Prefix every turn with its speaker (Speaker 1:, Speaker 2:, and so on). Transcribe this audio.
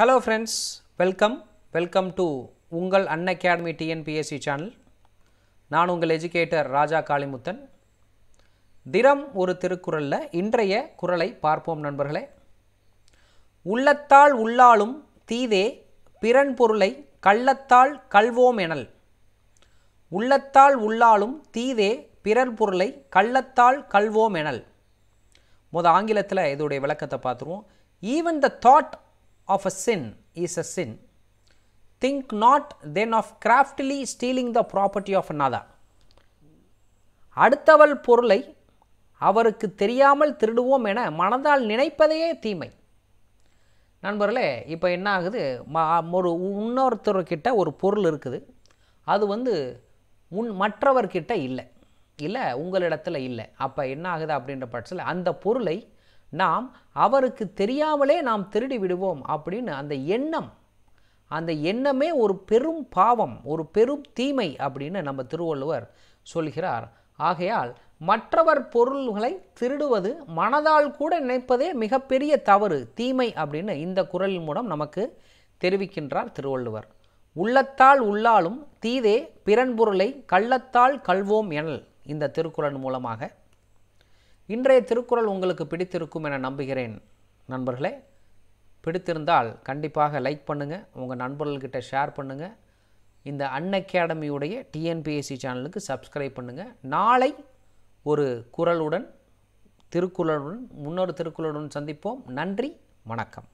Speaker 1: Hello friends welcome welcome to உங்கள் Unacademy TNPSC channel நான் உங்கள் எஜுகேட்டர் ராஜா காளிமுத்தன் தினம் ஒரு திருக்குறளில் இன்றைய குரலை பார்ப்போம் நண்பர்களே உள்ளத்தால் உள்ளாலும் தீதே பிறன் பொருளை கள்ளத்தால் கல்வோம் எனல் உள்ளத்தால் உள்ளாலும் தீதே பிறர் பொருளை கள்ளத்தால் கல்வோம் எனல் முத ஆங்கிலத்தில் இதோடைய விளக்கத்தை பார்த்துருவோம் even the thought of a sin is a sin. Think not then of craftily stealing the property of another. அடுத்தவள் பொருளை அவருக்கு தெரியாமல் திருடுவோம் என மனதால் நினைப்பதையே தீமை நண்பர்களே இப்போ என்ன ஆகுது ம ஒரு இன்னொருத்தர்கிட்ட ஒரு பொருள் இருக்குது அது வந்து உன் மற்றவர்கிட்ட இல்லை இல்லை உங்களிடத்தில் இல்லை அப்போ என்ன ஆகுது அப்படின்ற பட்சத்தில் அந்த பொருளை நாம் அவருக்கு தெரியாமலே நாம் திருடி விடுவோம் அப்படின்னு அந்த எண்ணம் அந்த எண்ணமே ஒரு பெரும் பாவம் ஒரு பெரும் தீமை அப்படின்னு நம்ம திருவள்ளுவர் சொல்கிறார் ஆகையால் மற்றவர் பொருள்களை திருடுவது மனதால் கூட நினைப்பதே மிகப்பெரிய தவறு தீமை அப்படின்னு இந்த குரலின் மூலம் நமக்கு தெரிவிக்கின்றார் திருவள்ளுவர் உள்ளத்தால் உள்ளாலும் தீதே பிறன்பொருளை கள்ளத்தால் கல்வோம் எனல் இந்த திருக்குறள் மூலமாக இன்றைய திருக்குறள் உங்களுக்கு பிடித்திருக்கும் என நம்புகிறேன் நண்பர்களே பிடித்திருந்தால் கண்டிப்பாக லைக் பண்ணுங்கள் உங்கள் நண்பர்கள்கிட்ட ஷேர் பண்ணுங்கள் இந்த அன் அகாடமியுடைய டிஎன்பிஎஸ்சி சேனலுக்கு சப்ஸ்கிரைப் பண்ணுங்கள் நாளை ஒரு குரலுடன் திருக்குறளுடன் முன்னொரு திருக்குறளுடன் சந்திப்போம் நன்றி வணக்கம்